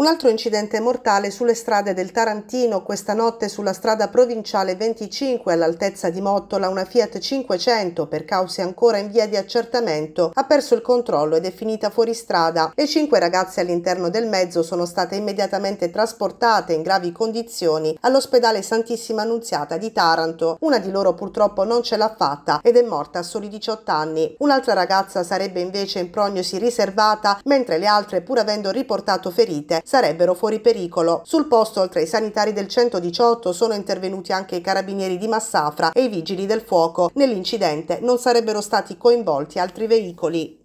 Un altro incidente mortale sulle strade del Tarantino, questa notte sulla strada provinciale 25 all'altezza di Mottola, una Fiat 500 per cause ancora in via di accertamento ha perso il controllo ed è finita fuori strada. Le cinque ragazze all'interno del mezzo sono state immediatamente trasportate in gravi condizioni all'ospedale Santissima Annunziata di Taranto. Una di loro purtroppo non ce l'ha fatta ed è morta a soli 18 anni. Un'altra ragazza sarebbe invece in prognosi riservata, mentre le altre, pur avendo riportato ferite, sarebbero fuori pericolo. Sul posto, oltre ai sanitari del 118, sono intervenuti anche i carabinieri di Massafra e i vigili del fuoco. Nell'incidente non sarebbero stati coinvolti altri veicoli.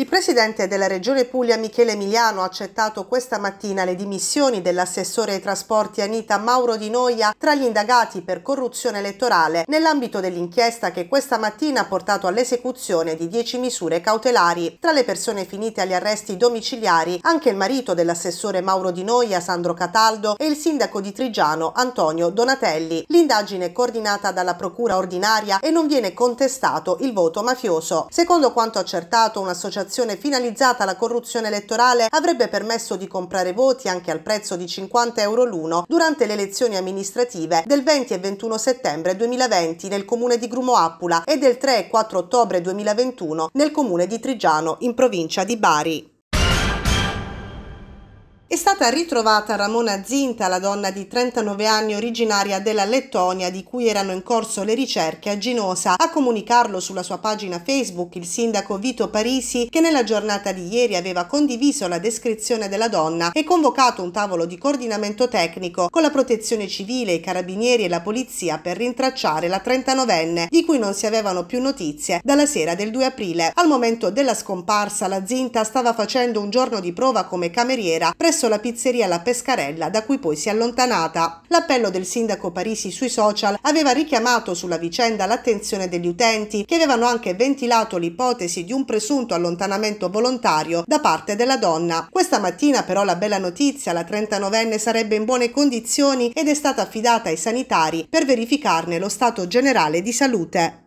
Il presidente della Regione Puglia Michele Emiliano ha accettato questa mattina le dimissioni dell'assessore ai trasporti Anita Mauro Di Noia tra gli indagati per corruzione elettorale nell'ambito dell'inchiesta che questa mattina ha portato all'esecuzione di 10 misure cautelari. Tra le persone finite agli arresti domiciliari anche il marito dell'assessore Mauro Di Noia Sandro Cataldo e il sindaco di Trigiano Antonio Donatelli. L'indagine è coordinata dalla procura ordinaria e non viene contestato il voto mafioso. Secondo quanto accertato un'associazione operazione finalizzata alla corruzione elettorale avrebbe permesso di comprare voti anche al prezzo di 50 euro l'uno durante le elezioni amministrative del 20 e 21 settembre 2020 nel comune di Grumo Appula e del 3 e 4 ottobre 2021 nel comune di Trigiano in provincia di Bari. È stata ritrovata Ramona Zinta, la donna di 39 anni originaria della Lettonia di cui erano in corso le ricerche a Ginosa. A comunicarlo sulla sua pagina Facebook il sindaco Vito Parisi che nella giornata di ieri aveva condiviso la descrizione della donna e convocato un tavolo di coordinamento tecnico con la protezione civile, i carabinieri e la polizia per rintracciare la 39enne di cui non si avevano più notizie dalla sera del 2 aprile. Al momento della scomparsa la Zinta stava facendo un giorno di prova come cameriera presso presso la pizzeria La Pescarella da cui poi si è allontanata. L'appello del sindaco Parisi sui social aveva richiamato sulla vicenda l'attenzione degli utenti che avevano anche ventilato l'ipotesi di un presunto allontanamento volontario da parte della donna. Questa mattina però la bella notizia, la 39enne sarebbe in buone condizioni ed è stata affidata ai sanitari per verificarne lo stato generale di salute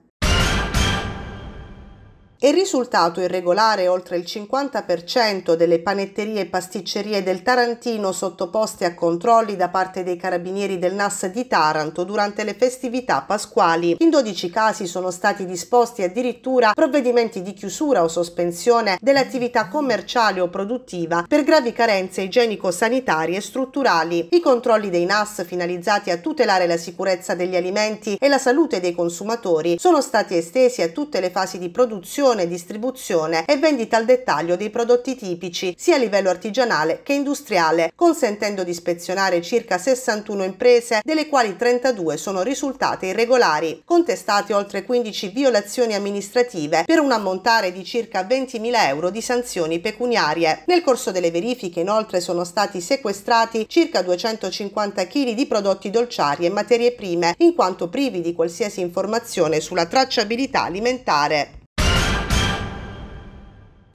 è risultato irregolare oltre il 50% delle panetterie e pasticcerie del Tarantino sottoposte a controlli da parte dei carabinieri del NAS di Taranto durante le festività pasquali. In 12 casi sono stati disposti addirittura provvedimenti di chiusura o sospensione dell'attività commerciale o produttiva per gravi carenze igienico-sanitarie e strutturali. I controlli dei NAS finalizzati a tutelare la sicurezza degli alimenti e la salute dei consumatori sono stati estesi a tutte le fasi di produzione produzione, distribuzione e vendita al dettaglio dei prodotti tipici sia a livello artigianale che industriale, consentendo di ispezionare circa 61 imprese, delle quali 32 sono risultate irregolari, contestate oltre 15 violazioni amministrative per un ammontare di circa 20.000 euro di sanzioni pecuniarie. Nel corso delle verifiche inoltre sono stati sequestrati circa 250 kg di prodotti dolciari e materie prime, in quanto privi di qualsiasi informazione sulla tracciabilità alimentare.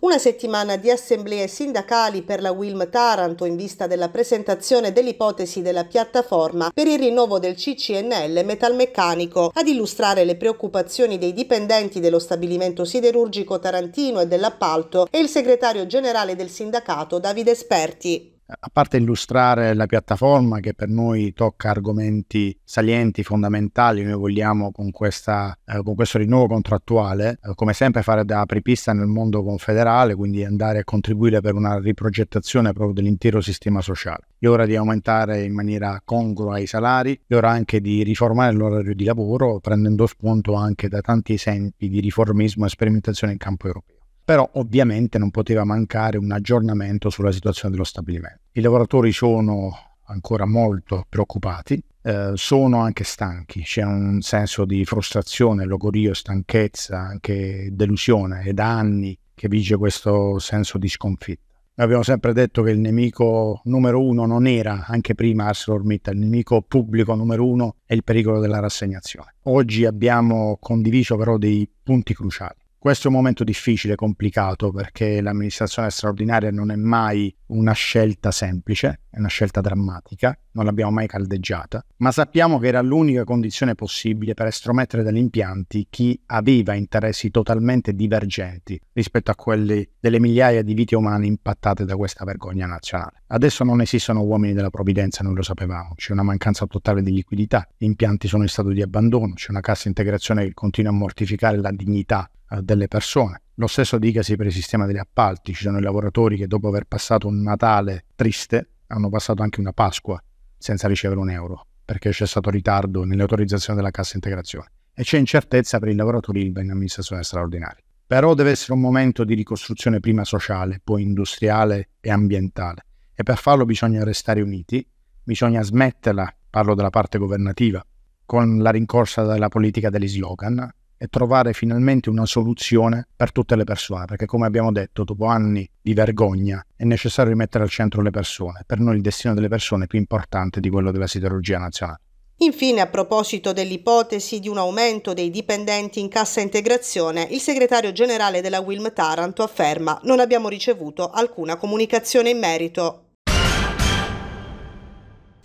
Una settimana di assemblee sindacali per la Wilm Taranto in vista della presentazione dell'ipotesi della piattaforma per il rinnovo del CCNL metalmeccanico. Ad illustrare le preoccupazioni dei dipendenti dello stabilimento siderurgico tarantino e dell'appalto è il segretario generale del sindacato Davide Sperti a parte illustrare la piattaforma che per noi tocca argomenti salienti, fondamentali, noi vogliamo con, questa, eh, con questo rinnovo contrattuale, eh, come sempre fare da apripista nel mondo confederale, quindi andare a contribuire per una riprogettazione proprio dell'intero sistema sociale. È ora di aumentare in maniera congrua i salari, è ora anche di riformare l'orario di lavoro, prendendo spunto anche da tanti esempi di riformismo e sperimentazione in campo europeo però ovviamente non poteva mancare un aggiornamento sulla situazione dello stabilimento. I lavoratori sono ancora molto preoccupati, eh, sono anche stanchi, c'è un senso di frustrazione, logorio, stanchezza, anche delusione, è da anni che vige questo senso di sconfitta. Noi abbiamo sempre detto che il nemico numero uno non era, anche prima ArcelorMittal, il nemico pubblico numero uno è il pericolo della rassegnazione. Oggi abbiamo condiviso però dei punti cruciali. Questo è un momento difficile, complicato, perché l'amministrazione straordinaria non è mai una scelta semplice, è una scelta drammatica, non l'abbiamo mai caldeggiata, ma sappiamo che era l'unica condizione possibile per estromettere dagli impianti chi aveva interessi totalmente divergenti rispetto a quelli delle migliaia di vite umane impattate da questa vergogna nazionale. Adesso non esistono uomini della provvidenza, noi lo sapevamo, c'è una mancanza totale di liquidità, gli impianti sono in stato di abbandono, c'è una cassa integrazione che continua a mortificare la dignità eh, delle persone. Lo stesso dicasi per il sistema degli appalti, ci sono i lavoratori che dopo aver passato un Natale triste hanno passato anche una Pasqua senza ricevere un euro, perché c'è stato ritardo nelle autorizzazioni della cassa integrazione e c'è incertezza per i lavoratori in amministrazione straordinaria. Però deve essere un momento di ricostruzione prima sociale, poi industriale e ambientale e per farlo bisogna restare uniti, bisogna smetterla, parlo della parte governativa, con la rincorsa della politica degli slogan e trovare finalmente una soluzione per tutte le persone, perché come abbiamo detto, dopo anni di vergogna è necessario rimettere al centro le persone, per noi il destino delle persone è più importante di quello della siderurgia nazionale. Infine, a proposito dell'ipotesi di un aumento dei dipendenti in cassa integrazione, il segretario generale della Wilm Taranto afferma non abbiamo ricevuto alcuna comunicazione in merito.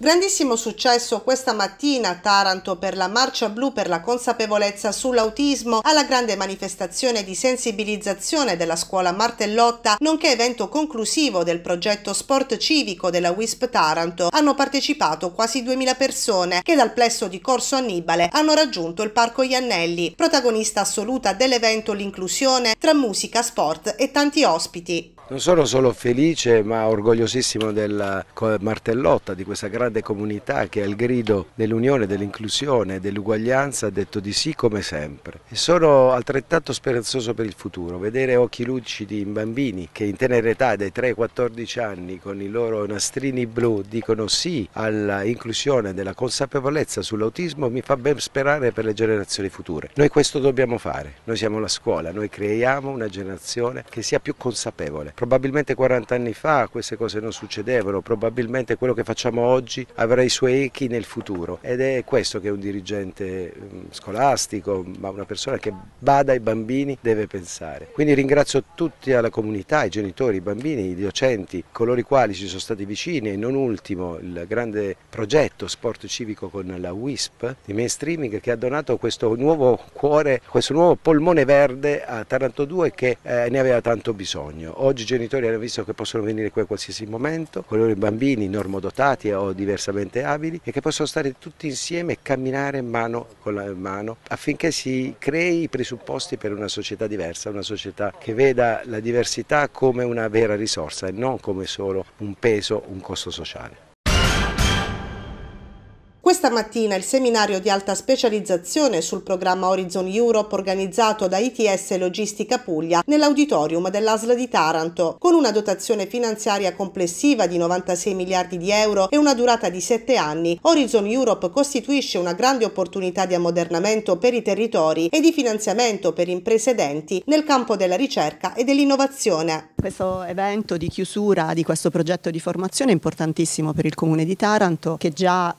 Grandissimo successo questa mattina a Taranto per la marcia blu per la consapevolezza sull'autismo alla grande manifestazione di sensibilizzazione della scuola Martellotta, nonché evento conclusivo del progetto sport civico della WISP Taranto. Hanno partecipato quasi 2000 persone che dal plesso di Corso Annibale hanno raggiunto il Parco Iannelli. Protagonista assoluta dell'evento l'inclusione tra musica, sport e tanti ospiti. Non sono solo felice ma orgogliosissimo della eh, Martellotta, di questa grande grande comunità che al grido dell'unione, dell'inclusione, dell'uguaglianza ha detto di sì come sempre. E sono altrettanto speranzoso per il futuro, vedere occhi lucidi in bambini che in tenera età dai 3 ai 14 anni con i loro nastrini blu dicono sì all'inclusione della consapevolezza sull'autismo mi fa ben sperare per le generazioni future. Noi questo dobbiamo fare, noi siamo la scuola, noi creiamo una generazione che sia più consapevole. Probabilmente 40 anni fa queste cose non succedevano, probabilmente quello che facciamo oggi oggi avrà i suoi echi nel futuro ed è questo che un dirigente mm, scolastico, ma una persona che bada ai bambini deve pensare. Quindi ringrazio tutti alla comunità, i genitori, i bambini, i docenti, coloro i quali ci sono stati vicini e non ultimo il grande progetto sport civico con la WISP di mainstreaming che ha donato questo nuovo cuore, questo nuovo polmone verde a Taranto 2 che eh, ne aveva tanto bisogno. Oggi i genitori hanno visto che possono venire qui a qualsiasi momento, con i loro bambini normodotati o di diversamente abili e che possono stare tutti insieme e camminare mano con la mano affinché si crei i presupposti per una società diversa, una società che veda la diversità come una vera risorsa e non come solo un peso, un costo sociale. Questa mattina il seminario di alta specializzazione sul programma Horizon Europe organizzato da ITS Logistica Puglia nell'auditorium dell'ASL di Taranto, con una dotazione finanziaria complessiva di 96 miliardi di euro e una durata di 7 anni, Horizon Europe costituisce una grande opportunità di ammodernamento per i territori e di finanziamento per imprese edenti nel campo della ricerca e dell'innovazione. Questo evento di chiusura di questo progetto di formazione è importantissimo per il Comune di Taranto che già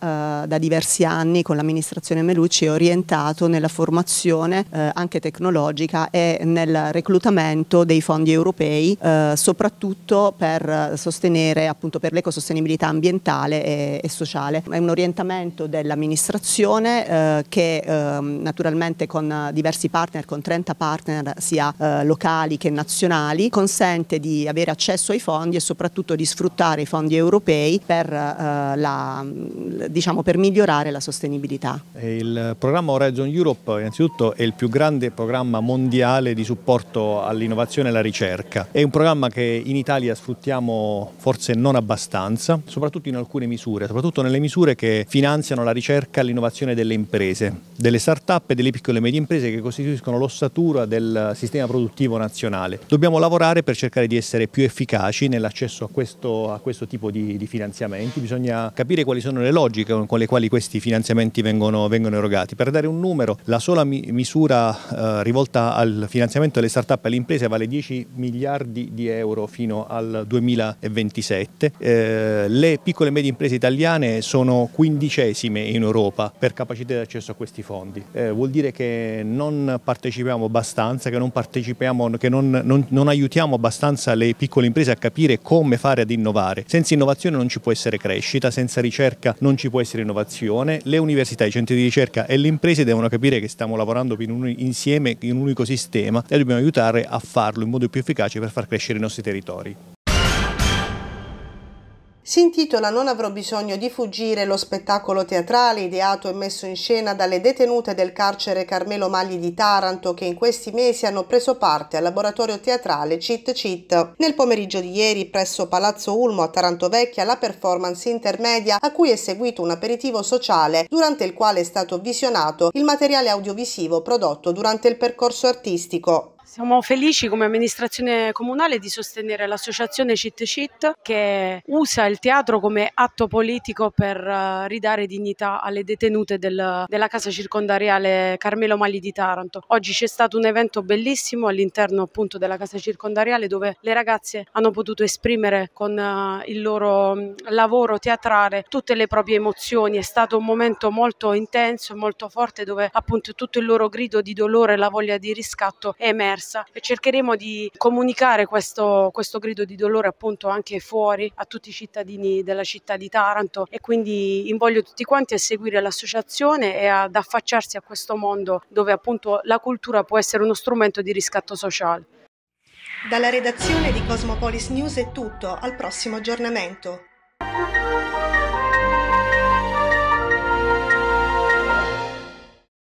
eh, da diversi anni con l'amministrazione Melucci è orientato nella formazione eh, anche tecnologica e nel reclutamento dei fondi europei, eh, soprattutto per sostenere appunto per l'ecosostenibilità ambientale e, e, sociale. È un orientamento dell'amministrazione eh, che ehm, naturalmente con diversi partner, con 30 partner sia eh, locali che nazionali, consente di avere accesso ai fondi e soprattutto di sfruttare i fondi europei per, eh, la, diciamo, per migliorare migliorare la sostenibilità. Il programma Horizon Europe innanzitutto è il più grande programma mondiale di supporto all'innovazione e alla ricerca. È un programma che in Italia sfruttiamo forse non abbastanza, soprattutto in alcune misure, soprattutto nelle misure che finanziano la ricerca e l'innovazione delle imprese, delle start-up e delle piccole e medie imprese che costituiscono l'ossatura del sistema produttivo nazionale. Dobbiamo lavorare per cercare di essere più efficaci nell'accesso a, a questo, tipo di, di finanziamenti, bisogna capire quali sono le logiche con le quali quali questi finanziamenti vengono, vengono erogati. Per dare un numero, la sola mi misura eh, rivolta al finanziamento delle start-up e alle imprese vale 10 miliardi di euro fino al 2027. Eh, le piccole e medie imprese italiane sono quindicesime in Europa per capacità di accesso a questi fondi. Eh, vuol dire che non partecipiamo abbastanza, che, non, partecipiamo, che non, non, non aiutiamo abbastanza le piccole imprese a capire come fare ad innovare. Senza innovazione non ci può essere crescita, senza ricerca non ci può essere innovazione innovazione, le università, i centri di ricerca e le imprese devono capire che stiamo lavorando insieme in un unico sistema e dobbiamo aiutare a farlo in modo più efficace per far crescere i nostri territori. Si intitola Non avrò bisogno di fuggire lo spettacolo teatrale ideato e messo in scena dalle detenute del carcere Carmelo Magli di Taranto che in questi mesi hanno preso parte al laboratorio teatrale Cit Cit. Nel pomeriggio di ieri presso Palazzo Ulmo a Taranto Vecchia la performance intermedia a cui è seguito un aperitivo sociale durante il quale è stato visionato il materiale audiovisivo prodotto durante il percorso artistico. Siamo felici come amministrazione comunale di sostenere l'associazione Cit Cit che usa il teatro come atto politico per eh, ridare dignità alle detenute del, della casa circondariale Carmelo Magli di Taranto. Oggi c'è stato un evento bellissimo all'interno appunto della casa circondariale dove le ragazze hanno potuto esprimere con eh, il loro mm, lavoro teatrale tutte le proprie emozioni. È stato un momento molto intenso, e molto forte dove appunto tutto il loro grido di dolore, e la voglia di riscatto è emerso sommersa e cercheremo di comunicare questo, questo grido di dolore appunto anche fuori a tutti i cittadini della città di Taranto e quindi invoglio tutti quanti a seguire l'associazione e ad affacciarsi a questo mondo dove appunto la cultura può essere uno strumento di riscatto sociale. Dalla redazione di Cosmopolis News è tutto, al prossimo aggiornamento.